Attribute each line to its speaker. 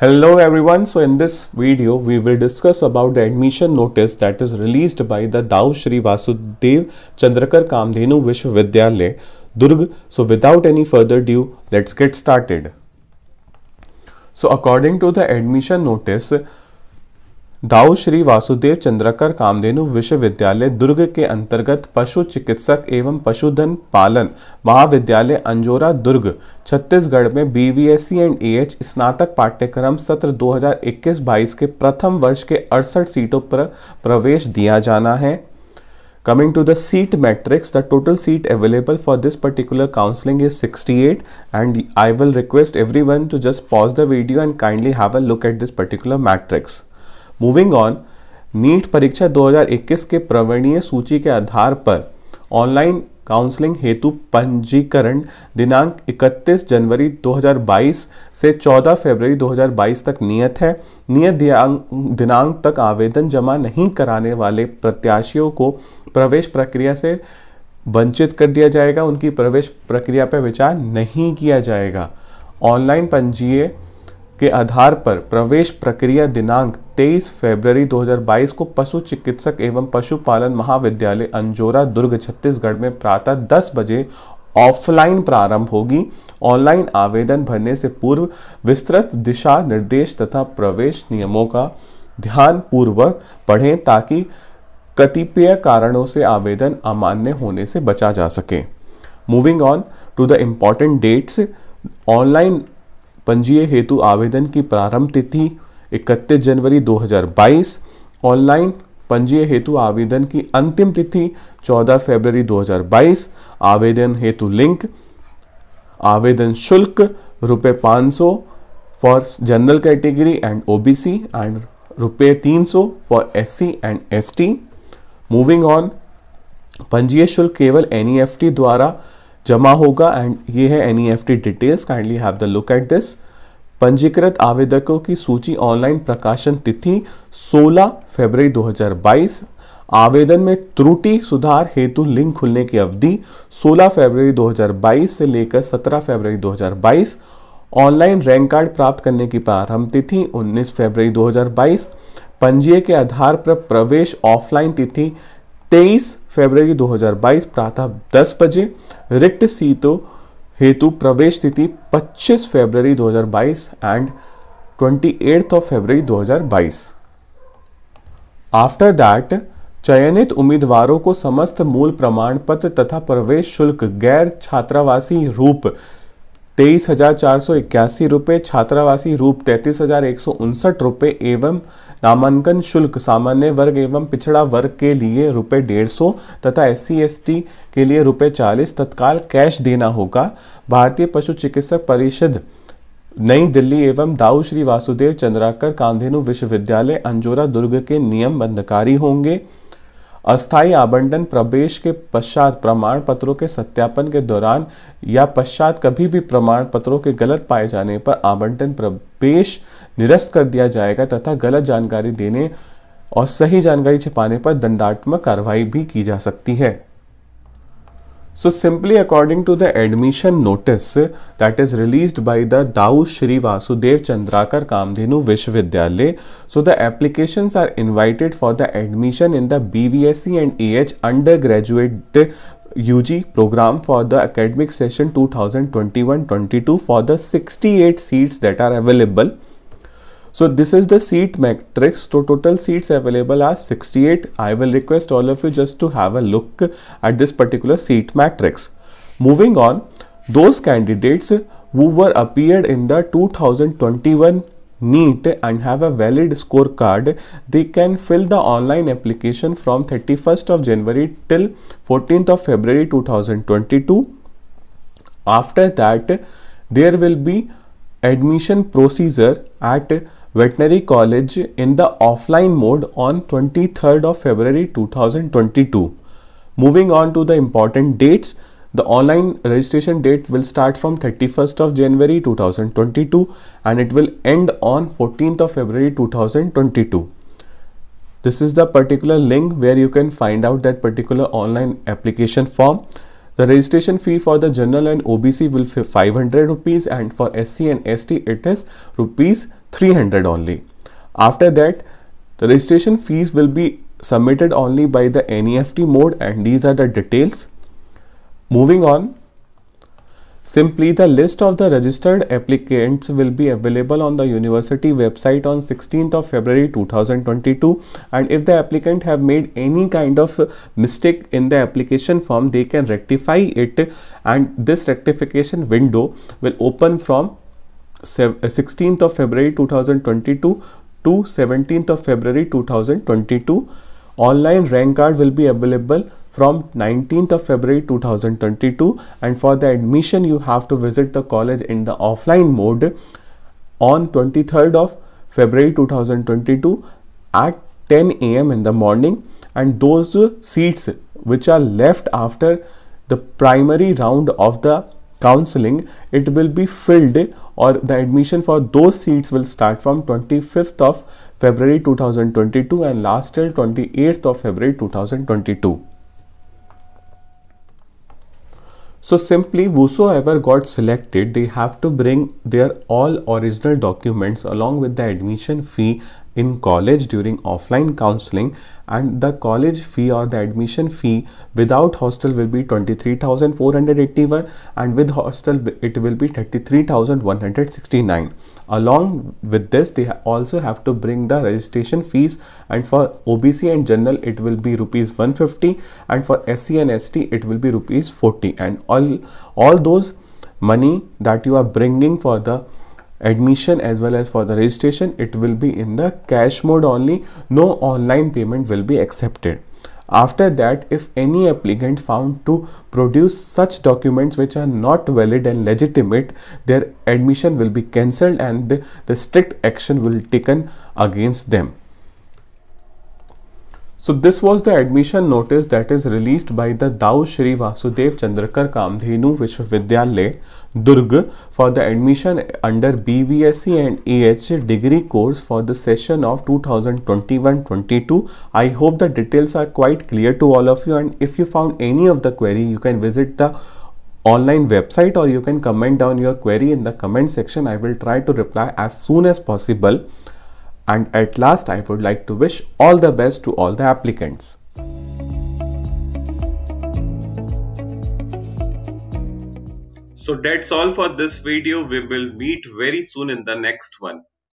Speaker 1: Hello everyone. So in this video, we will discuss about the admission notice that is released by the Dao Shri Vasudev Chandrakar Kamdhenu Vishwavidyalaya, Durg. So without any further ado, let's get started. So according to the admission notice, दाऊ श्री वासुदेव चंद्रकर कामधेनु विश्वविद्यालय दुर्ग के अंतर्गत पशु चिकित्सक एवं पशुधन पालन महाविद्यालय अंजोरा दुर्ग छत्तीसगढ़ में B V S C and A H स्नातक पाठ्यक्रम सत्र 2021-22 के प्रथम वर्ष के अड़सठ सीटों पर प्रवेश दिया जाना है coming to the seat matrix the total seat available for this particular counselling is sixty eight and I will request everyone to just pause the video and kindly have a look at this particular matrix moving on NEET परीक्षा 2021 के प्रवणीय सूची के आधार पर online counselling हेतु पंजीकरण दिनांक 31 जनवरी 2022 से 14 फरवरी 2022 तक नियत है नियत दिनांक तक आवेदन जमा नहीं कराने वाले प्रत्याशियों को प्रवेश प्रक्रिया से वंचित कर दिया जाएगा उनकी प्रवेश प्रक्रिया पर विचार नहीं किया जाएगा ऑनलाइन पंजीय के आधार पर प्रवेश प्रक्रिया दिनांक 23 फरवरी 2022 को पशु चिकित्सक एवं पशुपालन महाविद्यालय अंजोरा दुर्ग छत्तीसगढ़ में प्रातः 10 बजे ऑफलाइन प्रारंभ होगी ऑनलाइन आवेदन भरने से पूर्व विस्तृत दिशा निर्देश तथा प्रवेश नियमों का ध्यान पूर्वक पढ़ें ताकि कतिपय कारणों से आवेदन अमान्य होने से बचा जा सके moving on to the important dates online पंजीय हेतु आवेदन की प्रारंभ तिथि 31 जनवरी 2022 ऑनलाइन पंजीय हेतु आवेदन की अंतिम तिथि 14 फरवरी 2022 आवेदन हेतु लिंक आवेदन शुल्क रुपये पाँच for general category and OBC and रुपये तीन for SC and ST moving on पंजीय शुल्क केवल एनईएफटी e द्वारा जमा होगा एंड ये है an details kindly have the look at this पंजीकृत आवेदकों की सूची ऑनलाइन प्रकाशन तिथि 16 फरवरी 2022 आवेदन में त्रुटि सुधार हेतु लिंक खुलने की अवधि 16 फरवरी 2022 से लेकर 17 फरवरी 2022 ऑनलाइन रैंक कार्ड प्राप्त करने की प्रारंभ तिथि 19 फरवरी 2022 पंजीय के आधार पर प्रवेश ऑफलाइन तिथि तेईस फरवरी 2022 प्रातः 10 बजे रिक्त सीटों हेतु प्रवेश तिथि 25 फरवरी 2022 and 28th of February 2022 after that चयनित उम्मीदवारों को समस्त मूल प्रमाण पत्र तथा प्रवेश शुल्क गैर छात्रावासी रूप तेईस हजार चार सौ इक्यासी रुपये छात्रावासी रूप तैंतीस हजार एक सौ उनसठ रुपये एवं नामांकन शुल्क सामान्य वर्ग एवं पिछड़ा वर्ग के लिए रुपये डेढ़ सौ तथा एस सी के लिए रुपये चालीस तत्काल कैश देना होगा भारतीय पशु चिकित्सक परिषद नई दिल्ली एवं दाऊ श्री वासुदेव चंद्राकर कामधेनु विश्वविद्यालय अंजोरा दुर्ग के नियम बंधकारी होंगे अस्थायी आवंटन प्रवेश के पश्चात प्रमाण पत्रों के सत्यापन के दौरान या पश्चात कभी भी प्रमाण पत्रों के गलत पाए जाने पर आवंटन प्रवेश निरस्त कर दिया जाएगा तथा गलत जानकारी देने और सही जानकारी छिपाने पर दंडात्मक कार्रवाई भी की जा सकती है So simply according to the admission notice uh, that is released by the Dao Shri Vasudev Chandrakar Kamdhenu Vishwavidyalay, so the applications are invited for the admission in the BVSC and AH undergraduate UG uh, program for the academic session 2021-22 for the 68 seats that are available so this is the seat matrix. So total seats available are 68. I will request all of you just to have a look at this particular seat matrix. Moving on, those candidates who were appeared in the 2021 NEET and have a valid scorecard, they can fill the online application from 31st of January till 14th of February 2022. After that, there will be admission procedure at veterinary college in the offline mode on 23rd of February 2022. Moving on to the important dates, the online registration date will start from 31st of January 2022 and it will end on 14th of February 2022. This is the particular link where you can find out that particular online application form. The registration fee for the general and OBC will be 500 rupees and for SC and ST it is rupees 300 only. After that, the registration fees will be submitted only by the NEFT mode and these are the details. Moving on, simply the list of the registered applicants will be available on the university website on 16th of February 2022 and if the applicant have made any kind of mistake in the application form they can rectify it and this rectification window will open from 16th uh, of February 2022 to 17th of February 2022. Online rank card will be available from 19th of February 2022 and for the admission you have to visit the college in the offline mode on 23rd of February 2022 at 10 a.m. in the morning and those seats which are left after the primary round of the counseling, it will be filled or the admission for those seats will start from 25th of February 2022 and last till 28th of February 2022. So simply whosoever got selected, they have to bring their all original documents along with the admission fee in college during offline counseling and the college fee or the admission fee without hostel will be 23481 and with hostel it will be 33169 along with this they also have to bring the registration fees and for obc and general it will be rupees 150 and for sc and st it will be rupees 40 and all all those money that you are bringing for the admission as well as for the registration it will be in the cash mode only no online payment will be accepted after that if any applicant found to produce such documents which are not valid and legitimate their admission will be cancelled and the, the strict action will be taken against them so this was the admission notice that is released by the Dao Shri Vasudev Chandrakar Kamdhenu Vishwavidyalay Durg for the admission under BVSC and EHA degree course for the session of 2021-22. I hope the details are quite clear to all of you and if you found any of the query you can visit the online website or you can comment down your query in the comment section. I will try to reply as soon as possible. And at last, I would like to wish all the best to all the applicants. So that's all for this video. We will meet very soon in the next one.